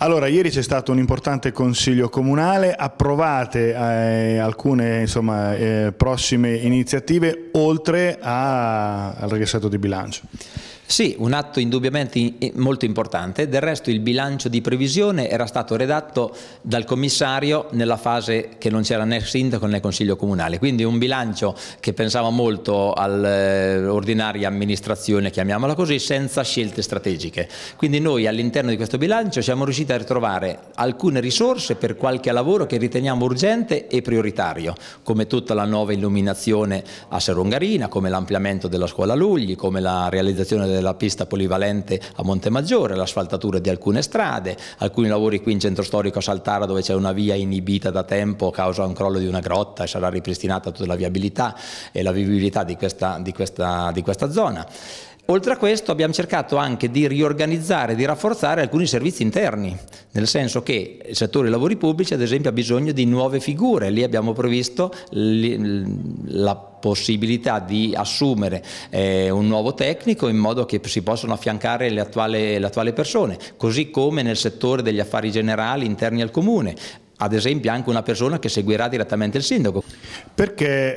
Allora, ieri c'è stato un importante consiglio comunale, approvate eh, alcune insomma, eh, prossime iniziative oltre a, al regressato di bilancio. Sì, un atto indubbiamente molto importante, del resto il bilancio di previsione era stato redatto dal commissario nella fase che non c'era né sindaco né consiglio comunale, quindi un bilancio che pensava molto all'ordinaria eh, amministrazione, chiamiamola così, senza scelte strategiche. Quindi noi all'interno di questo bilancio siamo riusciti a ritrovare alcune risorse per qualche lavoro che riteniamo urgente e prioritario, come tutta la nuova illuminazione a Serungarina, come l'ampliamento della scuola Lugli, come la realizzazione del della pista polivalente a Montemaggiore, l'asfaltatura di alcune strade, alcuni lavori qui in centro storico a Saltara dove c'è una via inibita da tempo a causa un crollo di una grotta e sarà ripristinata tutta la viabilità e la vivibilità di questa, di questa, di questa zona. Oltre a questo abbiamo cercato anche di riorganizzare, di rafforzare alcuni servizi interni, nel senso che il settore dei lavori pubblici ad esempio ha bisogno di nuove figure, lì abbiamo previsto la possibilità di assumere eh, un nuovo tecnico in modo che si possano affiancare le attuali, le attuali persone, così come nel settore degli affari generali interni al comune, ad esempio anche una persona che seguirà direttamente il sindaco. Perché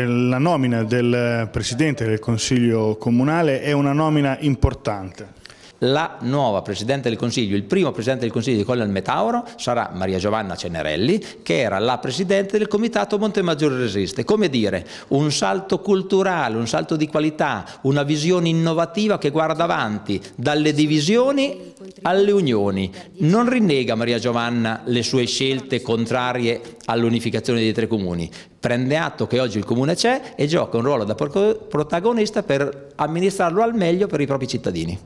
eh, la nomina del Presidente del Consiglio Comunale è una nomina importante? la nuova Presidente del Consiglio, il primo Presidente del Consiglio di Colle al Metauro sarà Maria Giovanna Cenerelli, che era la Presidente del Comitato Montemaggiore Resiste. Come dire, un salto culturale, un salto di qualità, una visione innovativa che guarda avanti dalle divisioni alle unioni. Non rinnega Maria Giovanna le sue scelte contrarie all'unificazione dei tre comuni, prende atto che oggi il comune c'è e gioca un ruolo da protagonista per amministrarlo al meglio per i propri cittadini.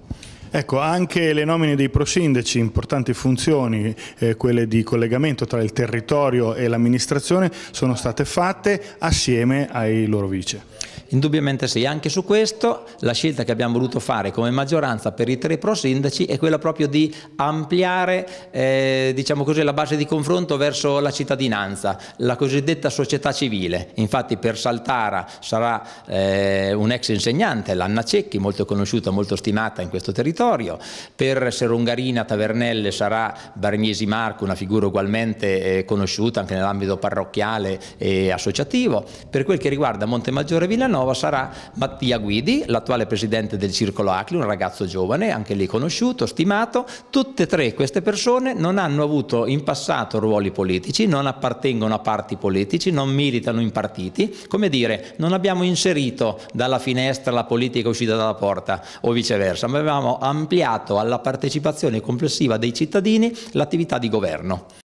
Ecco, anche le nomine dei prosindaci, importanti funzioni, eh, quelle di collegamento tra il territorio e l'amministrazione, sono state fatte assieme ai loro vice. Indubbiamente sì, anche su questo la scelta che abbiamo voluto fare come maggioranza per i tre prosindaci è quella proprio di ampliare eh, diciamo così, la base di confronto verso la cittadinanza, la cosiddetta società civile. Infatti per Saltara sarà eh, un ex insegnante, l'Anna Cecchi, molto conosciuta, molto stimata in questo territorio, per Serongarina Tavernelle sarà Barmiesi Marco, una figura ugualmente eh, conosciuta anche nell'ambito parrocchiale e associativo. Per quel che riguarda Monte Maggiore Villano Villanova sarà Mattia Guidi, l'attuale presidente del Circolo Acli, un ragazzo giovane, anche lì conosciuto, stimato. Tutte e tre queste persone non hanno avuto in passato ruoli politici, non appartengono a parti politici, non militano in partiti. Come dire, non abbiamo inserito dalla finestra la politica uscita dalla porta o viceversa, ma abbiamo ampliato alla partecipazione complessiva dei cittadini l'attività di governo.